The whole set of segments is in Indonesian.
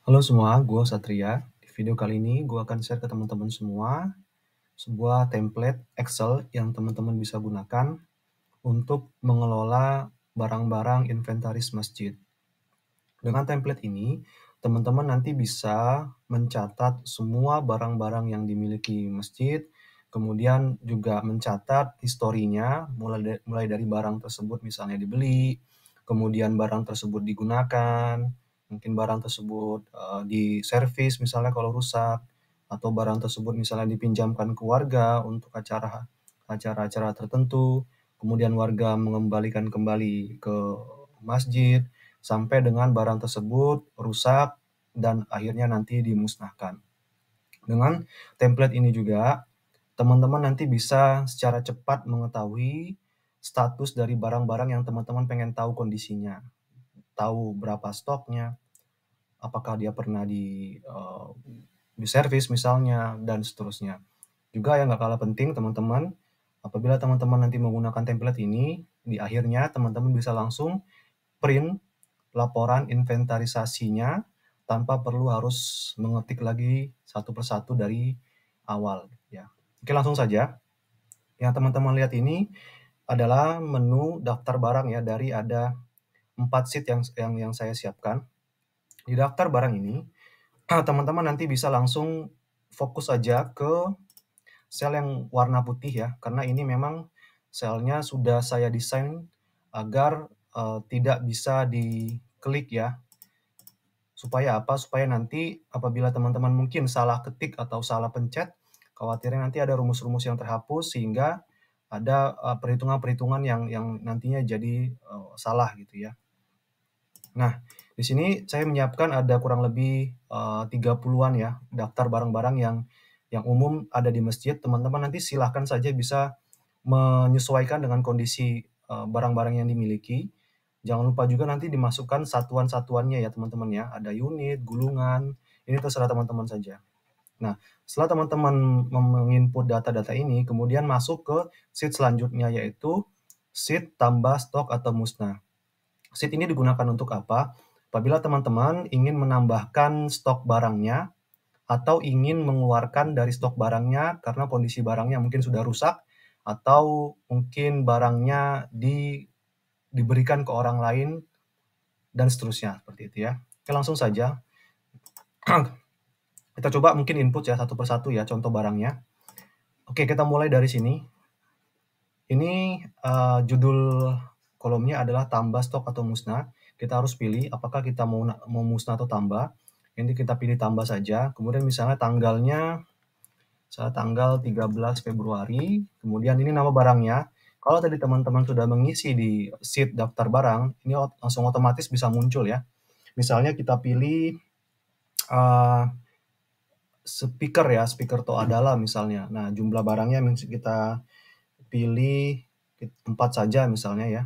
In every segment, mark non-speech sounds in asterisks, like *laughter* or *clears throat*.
Halo semua, gue Satria. Di video kali ini gue akan share ke teman-teman semua sebuah template Excel yang teman-teman bisa gunakan untuk mengelola barang-barang inventaris masjid. Dengan template ini, teman-teman nanti bisa mencatat semua barang-barang yang dimiliki masjid, kemudian juga mencatat historinya, mulai mulai dari barang tersebut misalnya dibeli, kemudian barang tersebut digunakan, mungkin barang tersebut uh, eh, di servis misalnya kalau rusak atau barang tersebut misalnya dipinjamkan ke warga untuk acara acara-acara tertentu kemudian warga mengembalikan kembali ke masjid sampai dengan barang tersebut rusak dan akhirnya nanti dimusnahkan dengan template ini juga teman-teman nanti bisa secara cepat mengetahui status dari barang-barang yang teman-teman pengen tahu kondisinya tahu berapa stoknya apakah dia pernah di uh, di service misalnya dan seterusnya juga yang gak kalah penting teman-teman apabila teman-teman nanti menggunakan template ini di akhirnya teman-teman bisa langsung print laporan inventarisasinya tanpa perlu harus mengetik lagi satu persatu dari awal ya oke langsung saja yang teman-teman lihat ini adalah menu daftar barang ya dari ada empat sheet yang yang yang saya siapkan di daftar barang ini, *clears throat* teman-teman nanti bisa langsung fokus aja ke sel yang warna putih ya, karena ini memang selnya sudah saya desain agar uh, tidak bisa diklik ya. Supaya apa? Supaya nanti apabila teman-teman mungkin salah ketik atau salah pencet, khawatirnya nanti ada rumus-rumus yang terhapus sehingga ada eh, perhitungan-perhitungan uh, yang yang nantinya jadi uh, salah gitu ya. Nah, di sini saya menyiapkan ada kurang lebih eh, uh, 30-an ya daftar barang-barang yang yang umum ada di masjid. Teman-teman nanti silahkan saja bisa menyesuaikan dengan kondisi eh, barang-barang uh, yang dimiliki. Jangan lupa juga nanti dimasukkan satuan-satuannya ya teman-teman ya. Ada unit, gulungan, ini terserah teman-teman saja. Nah, setelah teman-teman menginput data-data ini, kemudian masuk ke sheet selanjutnya yaitu sheet tambah stok atau musnah. Sheet ini digunakan untuk apa? Apabila teman-teman ingin menambahkan stok barangnya atau ingin mengeluarkan dari stok barangnya karena kondisi barangnya mungkin sudah rusak atau mungkin barangnya di, diberikan ke orang lain dan seterusnya seperti itu ya. Oke, langsung saja. *clears throat* kita coba mungkin input ya satu persatu ya contoh barangnya. Oke, kita mulai dari sini. Ini uh, judul kolomnya adalah tambah stok atau musnah. Kita harus pilih apakah kita mau mau musnah atau tambah. Ini kita pilih tambah saja. Kemudian misalnya tanggalnya saya tanggal 13 Februari. Kemudian ini nama barangnya. Kalau tadi teman-teman sudah mengisi di sheet daftar barang, ini langsung otomatis bisa muncul ya. Misalnya kita pilih uh, speaker ya, speaker to adalah misalnya. Nah, jumlah barangnya kita pilih empat saja misalnya ya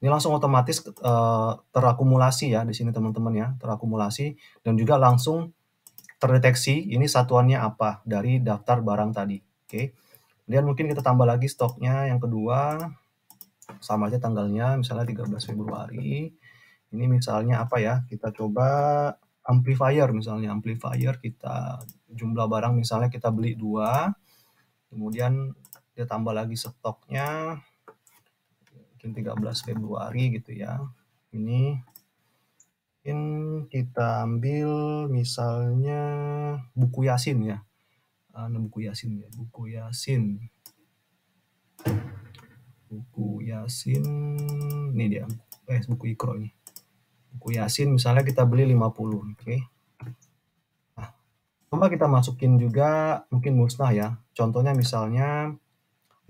ini langsung otomatis uh, terakumulasi ya di sini teman-teman ya, terakumulasi dan juga langsung terdeteksi ini satuannya apa dari daftar barang tadi. Oke. Okay. Kemudian mungkin kita tambah lagi stoknya yang kedua sama aja tanggalnya misalnya 13 Februari. Ini misalnya apa ya? Kita coba amplifier misalnya amplifier kita jumlah barang misalnya kita beli dua kemudian kita tambah lagi stoknya mungkin 13 Februari gitu ya ini mungkin kita ambil misalnya buku Yasin ya nah, buku Yasin ya buku Yasin buku Yasin ini dia eh buku Ikro ini buku Yasin misalnya kita beli 50 oke okay. nah coba kita masukin juga mungkin musnah ya contohnya misalnya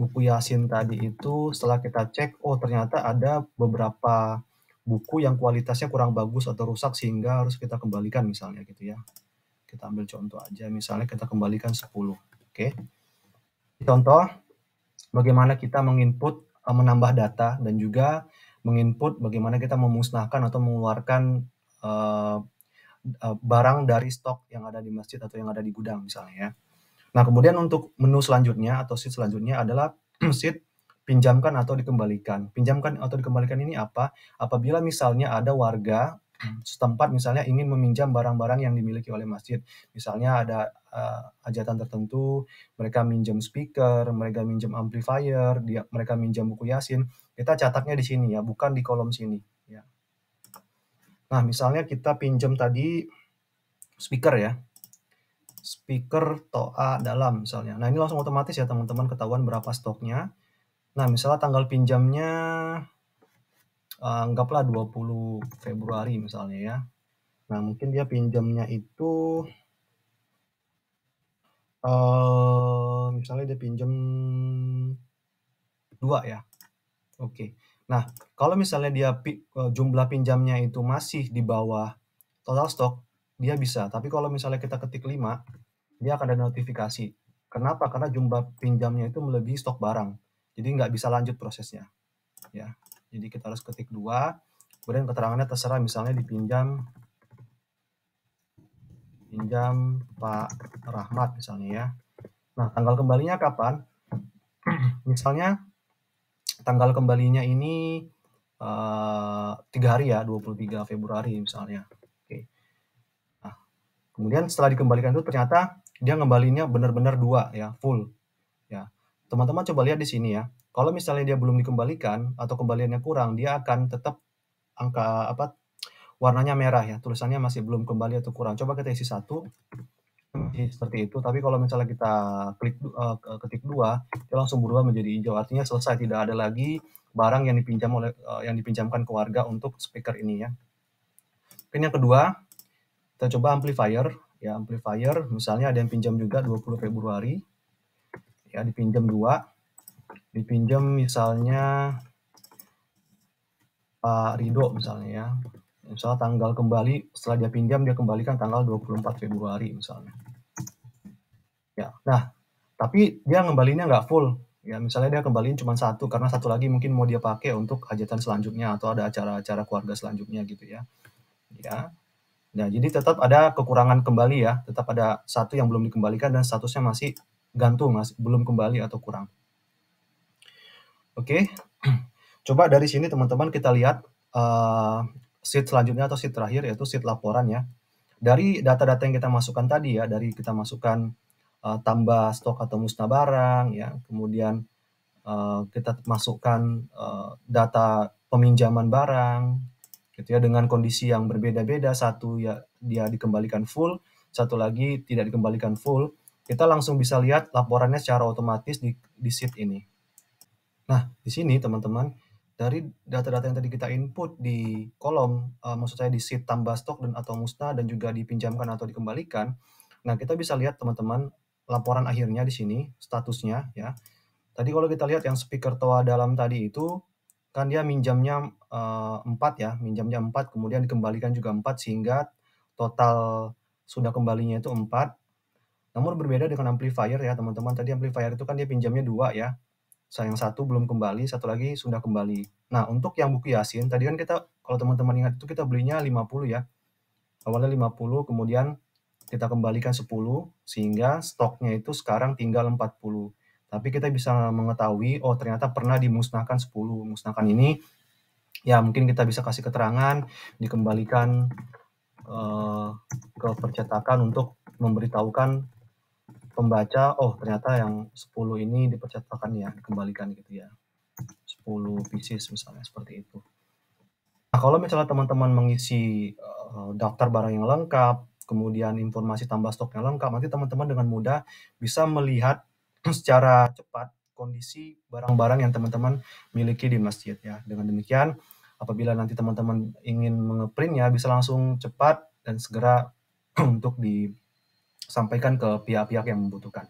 buku Yasin tadi itu setelah kita cek, oh ternyata ada beberapa buku yang kualitasnya kurang bagus atau rusak sehingga harus kita kembalikan misalnya gitu ya. Kita ambil contoh aja, misalnya kita kembalikan 10. Oke. Okay. Contoh, bagaimana kita menginput, eh, menambah data dan juga menginput bagaimana kita memusnahkan atau mengeluarkan uh, uh, barang dari stok yang ada di masjid atau yang ada di gudang misalnya ya. Nah, kemudian untuk menu selanjutnya atau sheet selanjutnya adalah hmm. sheet pinjamkan atau dikembalikan. Pinjamkan atau dikembalikan ini apa? Apabila misalnya ada warga setempat misalnya ingin meminjam barang-barang yang dimiliki oleh masjid. Misalnya ada uh, eh, ajatan tertentu, mereka minjam speaker, mereka minjam amplifier, dia, mereka minjam buku Yasin. Kita catatnya di sini ya, bukan di kolom sini ya. Nah, misalnya kita pinjam tadi speaker ya speaker toa dalam misalnya. Nah ini langsung otomatis ya teman-teman ketahuan berapa stoknya. Nah misalnya tanggal pinjamnya uh, anggaplah 20 Februari misalnya ya. Nah mungkin dia pinjamnya itu uh, misalnya dia pinjam dua ya. Oke. Okay. Nah kalau misalnya dia pi, eh, jumlah pinjamnya itu masih di bawah total stok dia bisa. Tapi kalau misalnya kita ketik 5 dia akan ada notifikasi. Kenapa? Karena jumlah pinjamnya itu melebihi stok barang. Jadi nggak bisa lanjut prosesnya. Ya, jadi kita harus ketik dua. Kemudian keterangannya terserah misalnya dipinjam pinjam Pak Rahmat misalnya ya. Nah, tanggal kembalinya kapan? *clears throat* misalnya tanggal kembalinya ini eh, tiga uh, hari ya, 23 Februari misalnya. Oke. Nah, kemudian setelah dikembalikan itu ternyata dia ngembalinya benar-benar dua ya full ya teman-teman coba lihat di sini ya kalau misalnya dia belum dikembalikan atau kembaliannya kurang dia akan tetap angka apa warnanya merah ya tulisannya masih belum kembali atau kurang coba kita isi satu seperti itu tapi kalau misalnya kita klik uh, ketik dua dia langsung berubah menjadi hijau artinya selesai tidak ada lagi barang yang dipinjam oleh uh, yang dipinjamkan ke warga untuk speaker ini ya ini yang kedua kita coba amplifier ya amplifier misalnya ada yang pinjam juga 20 Februari ya dipinjam dua dipinjam misalnya Pak Rido misalnya ya misalnya tanggal kembali setelah dia pinjam dia kembalikan tanggal 24 Februari misalnya ya nah tapi dia ngembalinya nggak full ya misalnya dia kembaliin cuma satu karena satu lagi mungkin mau dia pakai untuk hajatan selanjutnya atau ada acara-acara keluarga selanjutnya gitu ya ya nah jadi tetap ada kekurangan kembali ya, tetap ada satu yang belum dikembalikan dan statusnya masih gantung, masih belum kembali atau kurang. Oke, *clears throat* coba dari sini teman-teman kita lihat uh, sheet selanjutnya atau sheet terakhir yaitu sheet laporan ya. Dari data-data yang kita masukkan tadi ya, dari kita masukkan uh, tambah stok atau musnah barang ya, kemudian uh, kita masukkan uh, data peminjaman barang, gitu ya dengan kondisi yang berbeda-beda satu ya dia dikembalikan full satu lagi tidak dikembalikan full kita langsung bisa lihat laporannya secara otomatis di, di sheet ini nah di sini teman-teman dari data-data yang tadi kita input di kolom uh, maksud saya di sheet tambah stok dan atau musnah dan juga dipinjamkan atau dikembalikan nah kita bisa lihat teman-teman laporan akhirnya di sini statusnya ya tadi kalau kita lihat yang speaker toa dalam tadi itu kan dia minjamnya eh, empat ya, minjamnya empat, kemudian dikembalikan juga empat sehingga total sudah kembalinya itu empat. Namun berbeda dengan amplifier ya teman-teman. Tadi amplifier itu kan dia pinjamnya dua ya. sayang satu belum kembali, satu lagi sudah kembali. Nah untuk yang buku Yasin, tadi kan kita kalau teman-teman ingat itu kita belinya 50 ya. Awalnya 50, kemudian kita kembalikan 10, sehingga stoknya itu sekarang tinggal 40 tapi kita bisa mengetahui oh ternyata pernah dimusnahkan 10 musnahkan ini ya mungkin kita bisa kasih keterangan dikembalikan uh, ke percetakan untuk memberitahukan pembaca oh ternyata yang 10 ini dipercetakan ya dikembalikan gitu ya 10 pieces misalnya seperti itu nah kalau misalnya teman-teman mengisi uh, daftar barang yang lengkap kemudian informasi tambah stoknya lengkap nanti teman-teman dengan mudah bisa melihat *clears throat* secara cepat kondisi barang-barang yang teman-teman miliki di masjid ya. Dengan demikian, apabila nanti teman-teman ingin mengeprintnya bisa langsung cepat dan segera *clears throat* untuk disampaikan ke pihak-pihak yang membutuhkan.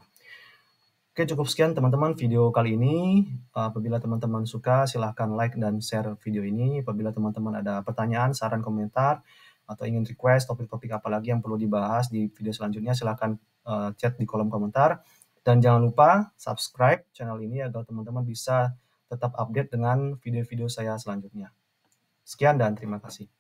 Oke, cukup sekian teman-teman video kali ini. Apabila teman-teman suka, silahkan like dan share video ini. Apabila teman-teman ada pertanyaan, saran, komentar, atau ingin request topik-topik apa lagi yang perlu dibahas di video selanjutnya, silahkan eh, chat di kolom komentar. Dan jangan lupa subscribe channel ini agar teman-teman bisa tetap update dengan video-video saya selanjutnya. Sekian dan terima kasih.